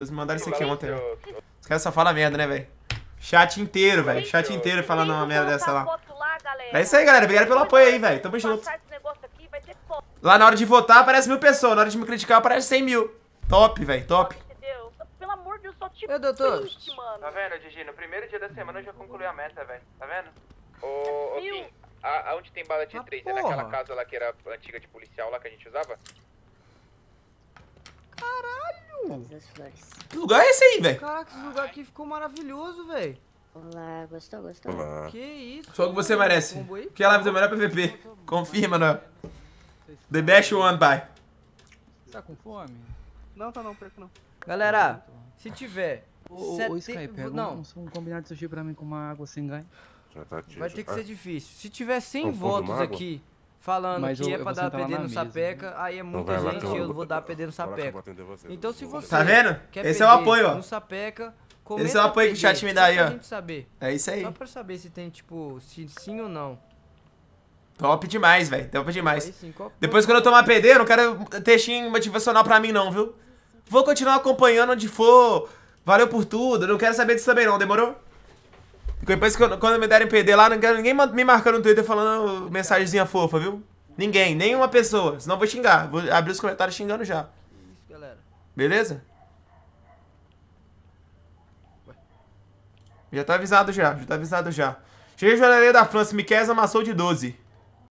Eles mandaram isso aqui ontem, Os caras só falam merda, né, velho? Chat inteiro, velho. Chat inteiro falando uma merda dessa lá. É isso aí, galera. Obrigado pelo apoio aí, velho. Tamo junto. Lá na hora de votar aparece mil pessoas. Na hora de me criticar aparece 100 mil. Top, velho. Top. Meu doutor. Tá vendo, Gigi? No primeiro dia da semana eu já concluí a meta, velho. Tá vendo? Ô, ô Pim, aonde tem bala de 3? Ah, é naquela casa lá que era antiga de policial lá que a gente usava? mano? Que lugar é esse aí, velho? Caraca, esse lugar aqui ficou maravilhoso, velho. Olá, gostou, gostou? Olá. Que isso? Só o que você merece. Que a live do melhor PVP. É Confirma, né? The best one, pai. Tá com fome? Não, tá não, perco não. Galera, se tiver... Ô, sete... não. Um, um combinado de sushi pra mim com uma água sem ganho Tá vai ter que tá. ser difícil. Se tiver 100 votos aqui... Água? falando Mas que eu, é pra dar PD no Sapeca, né? aí é então muita gente, e eu, eu vou dar PD no Sapeca. então se você. Tá vendo? Esse é o apoio, ó. No Sapeca, Esse é o apoio que o chat me dá aí, ó. Saber. É isso aí. Só pra saber se tem, tipo, se sim ou não. Top demais, velho. Top demais. Depois quando eu tomar PD, eu não quero textinho motivacional pra mim, não, viu? Vou continuar acompanhando onde for. Valeu por tudo. Eu não quero saber disso também, não, demorou? Depois que eu, quando me derem perder lá, não quero ninguém me marcando no Twitter falando mensagenzinha fofa, viu? Ninguém, nenhuma pessoa. Senão eu vou xingar. Vou abrir os comentários xingando já. Isso, galera. Beleza? Já tá avisado já, já tá avisado já. Cheguei de joalheria da França, Miquel amassou de 12.